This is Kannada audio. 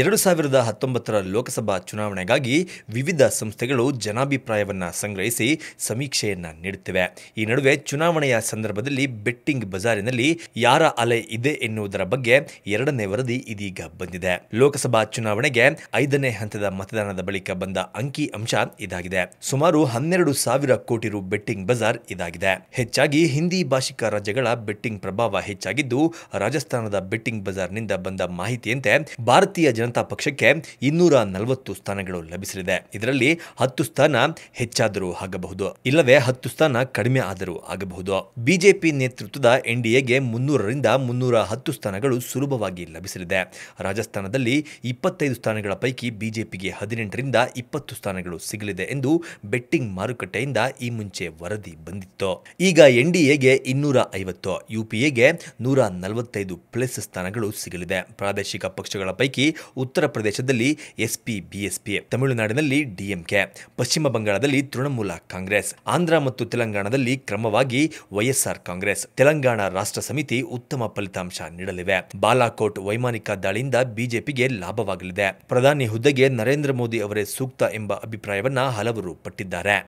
ಎರಡು ಸಾವಿರದ ಹತ್ತೊಂಬತ್ತರ ಲೋಕಸಭಾ ಚುನಾವಣೆಗಾಗಿ ವಿವಿಧ ಸಂಸ್ಥೆಗಳು ಜನಾಭಿಪ್ರಾಯವನ್ನು ಸಂಗ್ರಹಿಸಿ ಸಮೀಕ್ಷೆಯನ್ನು ನೀಡುತ್ತಿವೆ ಈ ನಡುವೆ ಚುನಾವಣೆಯ ಸಂದರ್ಭದಲ್ಲಿ ಬೆಟ್ಟಿಂಗ್ ಬಜಾರಿನಲ್ಲಿ ಯಾರ ಅಲೆ ಇದೆ ಎನ್ನುವುದರ ಬಗ್ಗೆ ಎರಡನೇ ವರದಿ ಇದೀಗ ಬಂದಿದೆ ಲೋಕಸಭಾ ಚುನಾವಣೆಗೆ ಐದನೇ ಹಂತದ ಮತದಾನದ ಬಳಿಕ ಬಂದ ಅಂಕಿ ಅಂಶ ಇದಾಗಿದೆ ಸುಮಾರು ಹನ್ನೆರಡು ಸಾವಿರ ಕೋಟಿ ರು ಬೆಟ್ಟಿಂಗ್ ಬಜಾರ್ ಇದಾಗಿದೆ ಹೆಚ್ಚಾಗಿ ಹಿಂದಿ ಭಾಷಿಕ ರಾಜ್ಯಗಳ ಬೆಟ್ಟಿಂಗ್ ಪ್ರಭಾವ ಹೆಚ್ಚಾಗಿದ್ದು ರಾಜಸ್ಥಾನದ ಬೆಟ್ಟಿಂಗ್ ಬಜಾರ್ನಿಂದ ಬಂದ ಮಾಹಿತಿಯಂತೆ ಭಾರತೀಯ ಜನತಾ ಪಕ್ಷಕ್ಕೆ ಇನ್ನೂರ ನಲವತ್ತು ಸ್ಥಾನಗಳು ಲಭಿಸಲಿದೆ ಇದರಲ್ಲಿ ಹತ್ತು ಸ್ಥಾನ ಹೆಚ್ಚಾದರೂ ಆಗಬಹುದು ಇಲ್ಲವೇ ಹತ್ತು ಸ್ಥಾನ ಕಡಿಮೆ ಆದರೂ ಆಗಬಹುದು ಬಿಜೆಪಿ ನೇತೃತ್ವದ ಎನ್ಡಿಎಗೆ ಮುನ್ನೂರರಿಂದ ಮುನ್ನೂರ ಹತ್ತು ಸ್ಥಾನಗಳು ಸುಲಭವಾಗಿ ಲಭಿಸಲಿದೆ ರಾಜಸ್ಥಾನದಲ್ಲಿ ಇಪ್ಪತ್ತೈದು ಸ್ಥಾನಗಳ ಪೈಕಿ ಬಿಜೆಪಿಗೆ ಹದಿನೆಂಟರಿಂದ ಇಪ್ಪತ್ತು ಸ್ಥಾನಗಳು ಸಿಗಲಿದೆ ಎಂದು ಬೆಟ್ಟಿಂಗ್ ಮಾರುಕಟ್ಟೆಯಿಂದ ಈ ಮುಂಚೆ ವರದಿ ಬಂದಿತ್ತು ಈಗ ಎನ್ಡಿಎಗೆ ಇನ್ನೂರ ಐವತ್ತು ಯುಪಿಎಗೆ ನೂರ ನಲವತ್ತೈದು ಪ್ಲಸ್ ಸ್ಥಾನಗಳು ಸಿಗಲಿದೆ ಪ್ರಾದೇಶಿಕ ಪಕ್ಷಗಳ ಪೈಕಿ ಉತ್ತರ ಪ್ರದೇಶದಲ್ಲಿ ಎಸ್ಪಿ ಬಿಎಸ್ಪಿ ತಮಿಳುನಾಡಿನಲ್ಲಿ ಡಿಎಂಕೆ ಪಶ್ಚಿಮ ಬಂಗಾಳದಲ್ಲಿ ತೃಣಮೂಲ ಕಾಂಗ್ರೆಸ್ ಆಂಧ್ರ ಮತ್ತು ತೆಲಂಗಾಣದಲ್ಲಿ ಕ್ರಮವಾಗಿ ವೈಎಸ್ಆರ್ ಕಾಂಗ್ರೆಸ್ ತೆಲಂಗಾಣ ರಾಷ್ಟ್ರ ಸಮಿತಿ ಉತ್ತಮ ಫಲಿತಾಂಶ ನೀಡಲಿವೆ ಬಾಲಾಕೋಟ್ ವೈಮಾನಿಕ ದಾಳಿಯಿಂದ ಬಿಜೆಪಿಗೆ ಲಾಭವಾಗಲಿದೆ ಪ್ರಧಾನಿ ಹುದ್ದೆಗೆ ನರೇಂದ್ರ ಮೋದಿ ಅವರೇ ಸೂಕ್ತ ಎಂಬ ಅಭಿಪ್ರಾಯವನ್ನ ಹಲವರು ಪಟ್ಟಿದ್ದಾರೆ